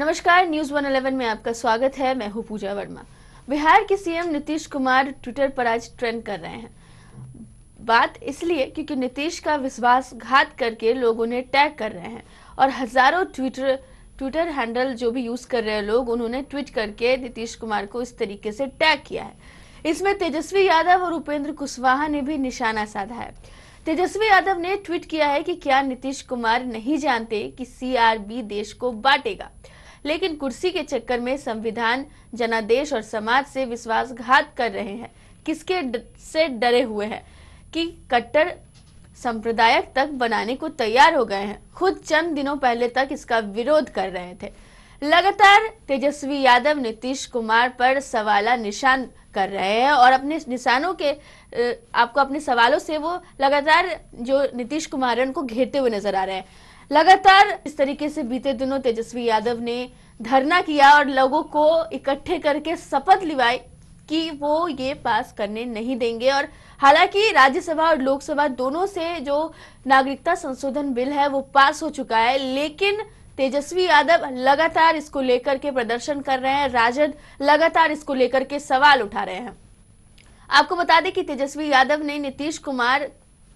नमस्कार न्यूज 111 में आपका स्वागत है मैं हूं पूजा वर्मा बिहार के सीएम नीतीश कुमार ट्विटर पर आज ट्रेंड कर रहे हैं बात इसलिए क्योंकि नीतीश का विश्वासघात करके लोगों ने टैग कर रहे हैं और हजारों ट्विटर ट्विटर हैंडल जो भी यूज कर रहे हैं लोग उन्होंने ट्वीट करके नीतीश कुमार को इस तरीके से टैग किया है इसमें तेजस्वी यादव और उपेंद्र कुशवाहा ने भी निशाना साधा है तेजस्वी यादव ने ट्वीट किया है कि क्या नीतीश कुमार नहीं जानते कि सीआरबी देश को बांटेगा लेकिन कुर्सी के चक्कर में संविधान जनादेश और समाज से विश्वासघात कर रहे हैं किसके से डरे हुए हैं कि कट्टर संप्रदायक तक बनाने को तैयार हो गए हैं खुद चंद दिनों पहले तक इसका विरोध कर रहे थे लगातार तेजस्वी यादव नीतीश कुमार पर सवाला निशान कर रहे हैं और अपने निशानों के आपको अपने सवालों से वो लगातार जो नीतीश कुमार उनको घेरते हुए नजर आ रहे हैं लगातार इस तरीके से बीते दिनों तेजस्वी यादव ने धरना किया और लोगों को इकट्ठे करके शपथ लिवाई कि वो ये पास करने नहीं देंगे और हालांकि राज्यसभा और लोकसभा दोनों से जो नागरिकता संशोधन बिल है वो पास हो चुका है लेकिन तेजस्वी यादव लगातार इसको लेकर के प्रदर्शन कर रहे हैं राजद लगातार इसको लेकर के सवाल उठा रहे हैं आपको बता दें कि तेजस्वी यादव ने नीतीश कुमार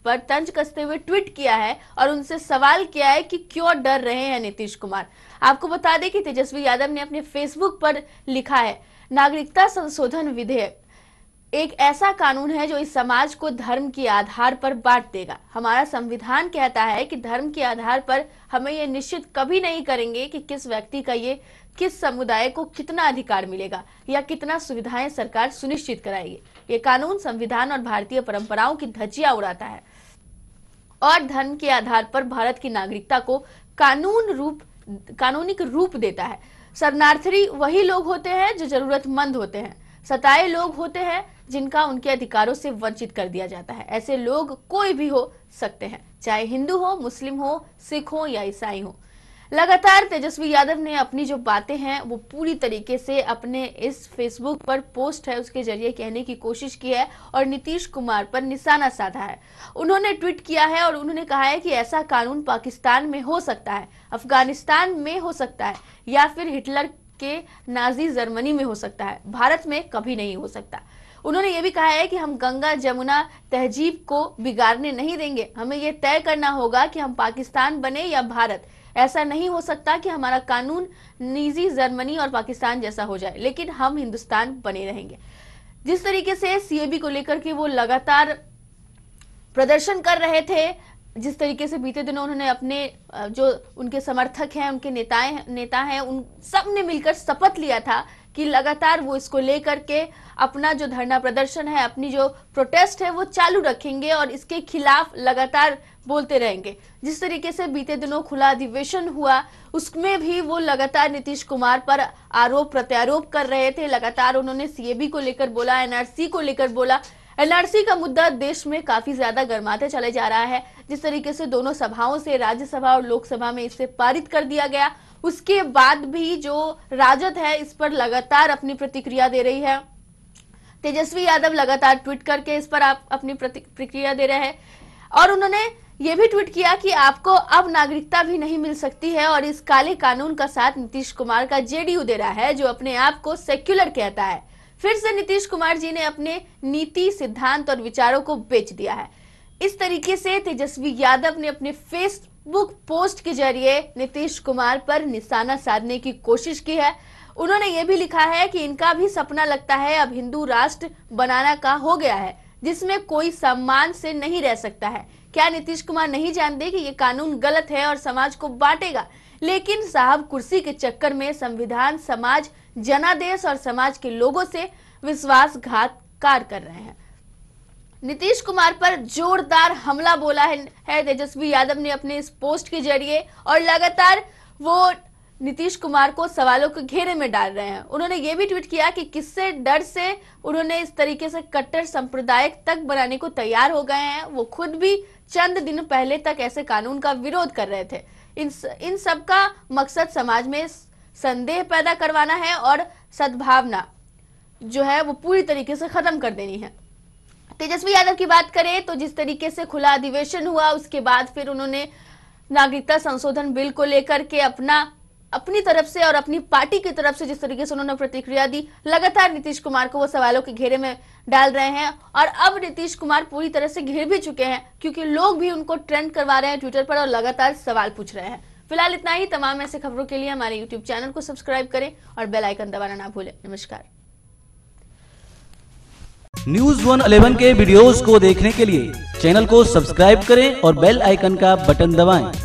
पर तंज कसते हुए ट्वीट किया है और उनसे सवाल किया है कि क्यों डर रहे हैं नीतीश कुमार आपको बता दें कि तेजस्वी यादव ने अपने फेसबुक पर लिखा है नागरिकता संशोधन विधेयक एक ऐसा कानून है जो इस समाज को धर्म के आधार पर बांट देगा हमारा संविधान कहता है कि धर्म के आधार पर हमें यह निश्चित कभी नहीं करेंगे कि किस व्यक्ति का ये किस समुदाय को कितना अधिकार मिलेगा या कितना सुविधाएं सरकार सुनिश्चित कराएगी ये कानून संविधान और भारतीय परंपराओं की धज्जियां उड़ाता है और धर्म के आधार पर भारत की नागरिकता को कानून रूप कानूनिक रूप देता है शरणार्थी वही लोग होते हैं जो जरूरतमंद होते हैं सताए लोग होते हैं जिनका उनके अधिकारों से वंचित कर दिया जाता है ऐसे लोग कोई भी हो सकते हैं चाहे हिंदू हो मुस्लिम हो सिख हो या ईसाई हो लगातार तेजस्वी यादव ने अपनी जो बातें हैं वो पूरी तरीके से अपने इस फेसबुक पर पोस्ट है उसके जरिए कहने की कोशिश की है और नीतीश कुमार पर निशाना साधा है उन्होंने ट्वीट किया है और उन्होंने कहा है कि ऐसा कानून पाकिस्तान में हो सकता है अफगानिस्तान में हो सकता है या फिर हिटलर के नाजी जर्मनी में हो सकता है भारत में कभी नहीं हो सकता उन्होंने ये भी कहा है कि हम गंगा जमुना तहजीब को बिगाड़ने नहीं देंगे हमें यह तय करना होगा कि हम पाकिस्तान बने या भारत ऐसा नहीं हो सकता कि हमारा कानून निजी जर्मनी और पाकिस्तान जैसा हो जाए लेकिन हम हिंदुस्तान बने रहेंगे जिस तरीके से सीएबी को लेकर के वो लगातार प्रदर्शन कर रहे थे जिस तरीके से बीते दिनों उन्होंने अपने जो उनके समर्थक हैं उनके नेताएं नेता हैं उन सब ने मिलकर शपथ लिया था कि लगातार वो इसको लेकर के अपना जो धरना प्रदर्शन है अपनी जो प्रोटेस्ट है वो चालू रखेंगे और इसके खिलाफ लगातार बोलते रहेंगे जिस तरीके से बीते दिनों खुला अधिवेशन हुआ उसमें भी वो लगातार नीतीश कुमार पर आरोप प्रत्यारोप कर रहे थे लगातार उन्होंने सीएबी को लेकर बोला एनआरसी को लेकर बोला एनआरसी का मुद्दा देश में काफी ज्यादा गर्माते चले जा रहा है जिस तरीके से दोनों सभाओं से राज्यसभा और लोकसभा में इसे पारित कर दिया गया उसके बाद भी जो राजद है इस पर लगातार अपनी प्रतिक्रिया दे रही है तेजस्वी यादव लगातार ट्वीट करके इस पर आप अपनी प्रतिक्रिया दे रहे हैं और उन्होंने ये भी ट्वीट किया कि आपको अब नागरिकता भी नहीं मिल सकती है और इस काले कानून का साथ नीतीश कुमार का जेडीयू दे रहा है जो अपने आप को सेक्युलर कहता है फिर से नीतीश कुमार जी ने अपने नीति सिद्धांत और विचारों को बेच दिया है इस तरीके से तेजस्वी यादव ने अपने फेस फेसबुक पोस्ट के जरिए नीतीश कुमार पर निशाना साधने की कोशिश की है उन्होंने ये भी लिखा है कि इनका भी सपना लगता है अब हिंदू राष्ट्र बनाना का हो गया है जिसमें कोई सम्मान से नहीं रह सकता है क्या नीतीश कुमार नहीं जानते कि ये कानून गलत है और समाज को बांटेगा लेकिन साहब कुर्सी के चक्कर में संविधान समाज जनादेश और समाज के लोगों से विश्वासघात कार कर रहे हैं नीतीश कुमार पर जोरदार हमला बोला है तेजस्वी यादव ने अपने इस पोस्ट के जरिए और लगातार वो नीतीश कुमार को सवालों के घेरे में डाल रहे हैं उन्होंने ये भी ट्वीट किया कि किससे डर से उन्होंने इस तरीके से कट्टर संप्रदाय तक बनाने को तैयार हो गए हैं वो खुद भी चंद दिन पहले तक ऐसे कानून का विरोध कर रहे थे इन इन सब का मकसद समाज में संदेह पैदा करवाना है और सद्भावना जो है वो पूरी तरीके से खत्म कर देनी है तेजस्वी यादव की बात करें तो जिस तरीके से खुला अधिवेशन हुआ उसके बाद फिर उन्होंने नागरिकता संशोधन बिल को लेकर के अपना अपनी तरफ से और अपनी पार्टी की तरफ से जिस तरीके से उन्होंने प्रतिक्रिया दी लगातार नीतीश कुमार को वो सवालों के घेरे में डाल रहे हैं और अब नीतीश कुमार पूरी तरह से घिर भी चुके हैं क्योंकि लोग भी उनको ट्रेंड करवा रहे हैं ट्विटर पर और लगातार सवाल पूछ रहे हैं फिलहाल इतना ही तमाम ऐसे खबरों के लिए हमारे यूट्यूब चैनल को सब्सक्राइब करें और बेलाइकन दबाना ना भूलें नमस्कार न्यूज वन अलेवन के वीडियोस को देखने के लिए चैनल को सब्सक्राइब करें और बेल आइकन का बटन दबाएं।